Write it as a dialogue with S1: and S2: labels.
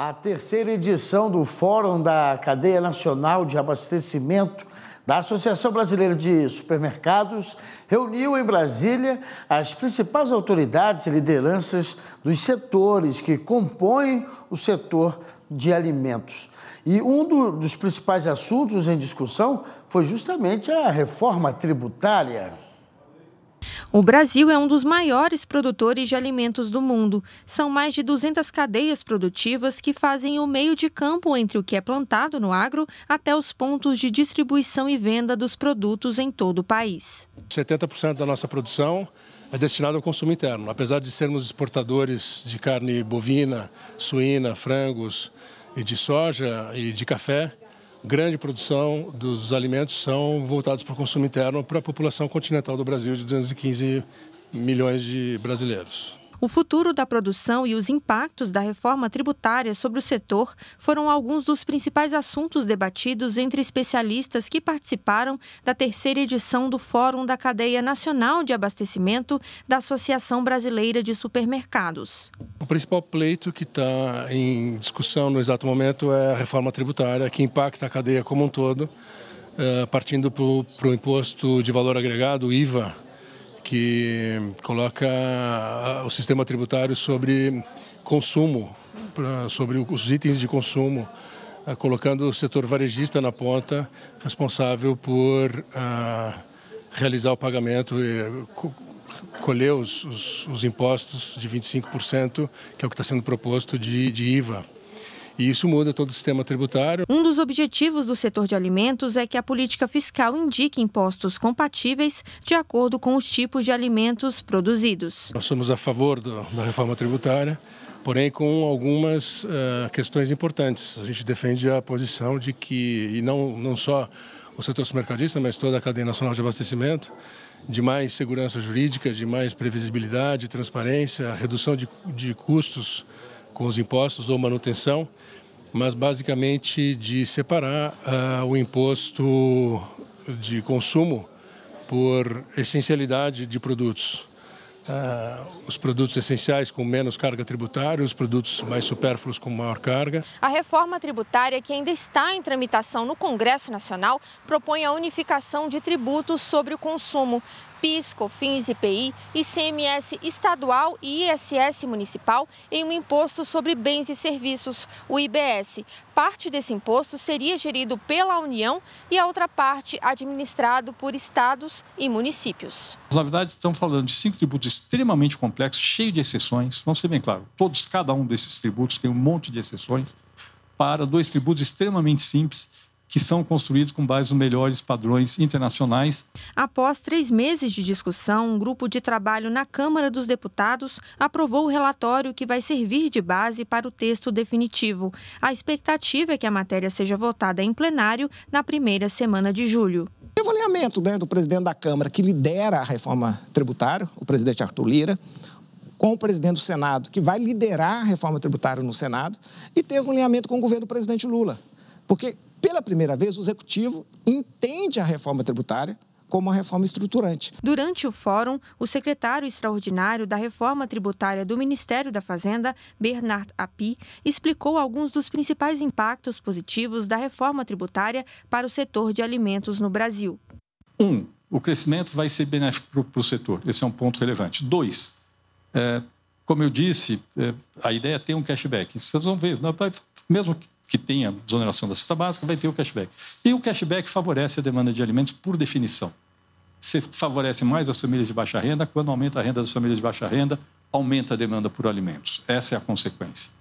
S1: A terceira edição do Fórum da Cadeia Nacional de Abastecimento da Associação Brasileira de Supermercados reuniu em Brasília as principais autoridades e lideranças dos setores que compõem o setor de alimentos. E um do, dos principais assuntos em discussão foi justamente a reforma tributária.
S2: O Brasil é um dos maiores produtores de alimentos do mundo. São mais de 200 cadeias produtivas que fazem o meio de campo entre o que é plantado no agro até os pontos de distribuição e venda dos produtos em todo o país.
S1: 70% da nossa produção é destinada ao consumo interno. Apesar de sermos exportadores de carne bovina, suína, frangos e de soja e de café, grande produção dos alimentos são voltados para o consumo interno para a população continental do Brasil de 215 milhões de brasileiros.
S2: O futuro da produção e os impactos da reforma tributária sobre o setor foram alguns dos principais assuntos debatidos entre especialistas que participaram da terceira edição do Fórum da Cadeia Nacional de Abastecimento da Associação Brasileira de Supermercados
S1: principal pleito que está em discussão no exato momento é a reforma tributária, que impacta a cadeia como um todo, eh, partindo para o imposto de valor agregado, o IVA, que coloca o sistema tributário sobre consumo, sobre os itens de consumo, eh, colocando o setor varejista na ponta, responsável por ah, realizar o pagamento eh, colher os, os, os impostos de 25%, que é o que está sendo proposto de, de IVA. E isso muda todo o sistema tributário. Um
S2: dos objetivos do setor de alimentos é que a política fiscal indique impostos compatíveis de acordo com os tipos de alimentos produzidos.
S1: Nós somos a favor do, da reforma tributária, porém com algumas uh, questões importantes. A gente defende a posição de que, e não, não só o setor supermercadista, mas toda a cadeia nacional de abastecimento, de mais segurança jurídica, de mais previsibilidade, transparência, redução de, de custos com os impostos ou manutenção, mas basicamente de separar uh, o imposto de consumo por essencialidade de produtos. Ah, os produtos essenciais com menos carga tributária, os produtos mais supérfluos com maior carga.
S2: A reforma tributária, que ainda está em tramitação no Congresso Nacional, propõe a unificação de tributos sobre o consumo. PIS, COFINS, IPI, ICMS estadual e ISS municipal em um imposto sobre bens e serviços, o IBS. Parte desse imposto seria gerido pela União e a outra parte administrado por estados e municípios.
S3: Na verdade, estamos falando de cinco tributos extremamente complexos, cheios de exceções. Vamos ser bem claro, todos, cada um desses tributos tem um monte de exceções para dois tributos extremamente simples que são construídos com base nos melhores padrões internacionais.
S2: Após três meses de discussão, um grupo de trabalho na Câmara dos Deputados aprovou o relatório que vai servir de base para o texto definitivo. A expectativa é que a matéria seja votada em plenário na primeira semana de julho.
S3: O avaliamento né, do presidente da Câmara, que lidera a reforma tributária, o presidente Arthur Lira, com o presidente do Senado, que vai liderar a reforma tributária no Senado, e teve um alinhamento com o governo do presidente Lula. Porque pela primeira vez, o executivo entende a reforma tributária como uma reforma estruturante.
S2: Durante o fórum, o secretário extraordinário da reforma tributária do Ministério da Fazenda, Bernard Api, explicou alguns dos principais impactos positivos da reforma tributária para o setor de alimentos no Brasil.
S3: Um, o crescimento vai ser benéfico para o setor. Esse é um ponto relevante. Dois, é, como eu disse, é, a ideia é ter um cashback. Vocês vão ver, mesmo que tem a desoneração da cesta básica, vai ter o cashback. E o cashback favorece a demanda de alimentos por definição. Você favorece mais as famílias de baixa renda, quando aumenta a renda das famílias de baixa renda, aumenta a demanda por alimentos. Essa é a consequência.